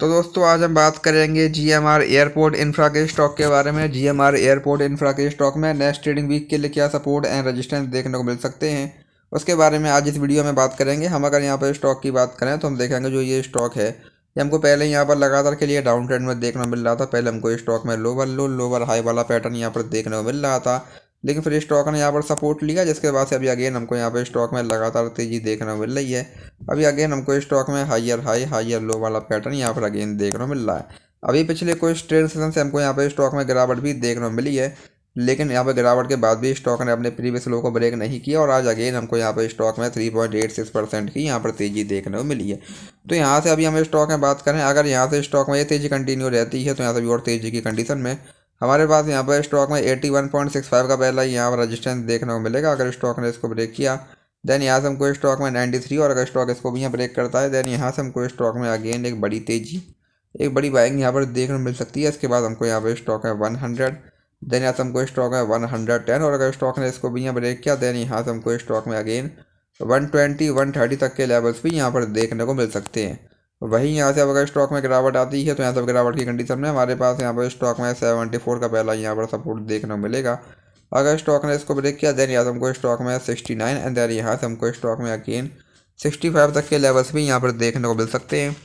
तो दोस्तों आज हम बात करेंगे G M R airport infra के स्टॉक के बारे में G M R airport infra के स्टॉक में नेक्स्ट ट्रेडिंग वीक के लिए क्या सपोर्ट एंड रेजिस्टेंस देखने को मिल सकते हैं उसके बारे में आज इस वीडियो में बात करेंगे हम अगर यहाँ पर स्टॉक की बात करें तो हम देखेंगे जो ये स्टॉक है ये हमको पहले यहाँ पर लगातार के लिए डाउन ट्रेंड में देखने को मिल रहा था पहले हमको स्टॉक में लोवर लो लोवर हाई वाला पैटर्न यहाँ पर देखने को मिल रहा था लेकिन फिर स्टॉक ने यहाँ पर सपोर्ट लिया जिसके बाद से अभी अगेन हमको यहाँ पर स्टॉक में लगातार तेज़ी देखने को मिल रही है अभी अगेन हमको स्टॉक में हाइयर हाई हाइयर लो वाला पैटर्न यहाँ पर अगेन देखने को मिल रहा है अभी पिछले कुछ ट्रेड सेशन से हमको यहाँ पर स्टॉक में गिरावट भी देखने को मिली है लेकिन यहाँ पर गिरावट के बाद भी स्टॉक ने अपने प्रीवियस लो को ब्रेक नहीं किया और आज अगेन हमको यहाँ पर स्टॉक में 3.86 परसेंट की यहाँ पर तेज़ी देखने को मिली है तो यहाँ से अभी हम स्टॉक में बात करें अगर यहाँ से स्टॉक में ये तेज़ी कंटिन्यू रहती है तो यहाँ से भी और तेज़ी की कंडीशन में हमारे पास यहाँ पर स्टॉक में वन पॉइंट सिक्स फाइव का पहला यहाँ पर रजिस्टेंस देखने को मिलेगा अगर स्टॉक ने इसको ब्रेक किया देन यहाँ से हमको स्टॉक में नाइन्टी थ्री और अगर स्टॉक इसको भी यहाँ ब्रेक करता है देन यहाँ से हमको स्टॉक में अगेन एक बड़ी तेज़ी एक बड़ी बाइंग यहाँ पर देखने को मिल सकती है इसके बाद हमको यहाँ पर स्टॉक है वन हंड्रेड देन यहाँ से हमको स्टॉक है वन हंड्रेड टेन और अगर स्टॉक ने इसको भी यहाँ ब्रेक किया देन यहाँ से हमको स्टॉक में again one twenty one thirty तक के लेवल्स भी यहाँ पर देखने को मिल सकते हैं वहीं यहाँ से अब अगर स्टॉक में गिरावट आती है तो यहाँ से गिरावट की कंडीशन में हमारे पास यहाँ पर स्टॉक में सेवेंटी फोर का पहला यहाँ पर सपोर्ट देखने को मिलेगा अगर स्टॉक ने इसको ब्रेक किया देन यहाँ से हमको स्टॉक में सिक्सटी नाइन एंड देन यहाँ से हमको स्टॉक में अगेन सिक्सटी फाइव तक के लेवल्स भी यहाँ पर देखने को मिल सकते हैं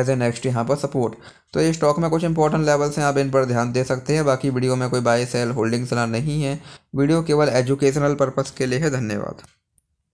एज ए नेक्स्ट यहाँ पर सपोर्ट तो ये स्टॉक में कुछ इंपॉर्टेंट लेवल्स हैं आप इन पर ध्यान दे सकते हैं बाकी वीडियो में कोई बाय सेल होल्डिंग ना नहीं है वीडियो केवल एजुकेशनल पर्पज़ के लिए है धन्यवाद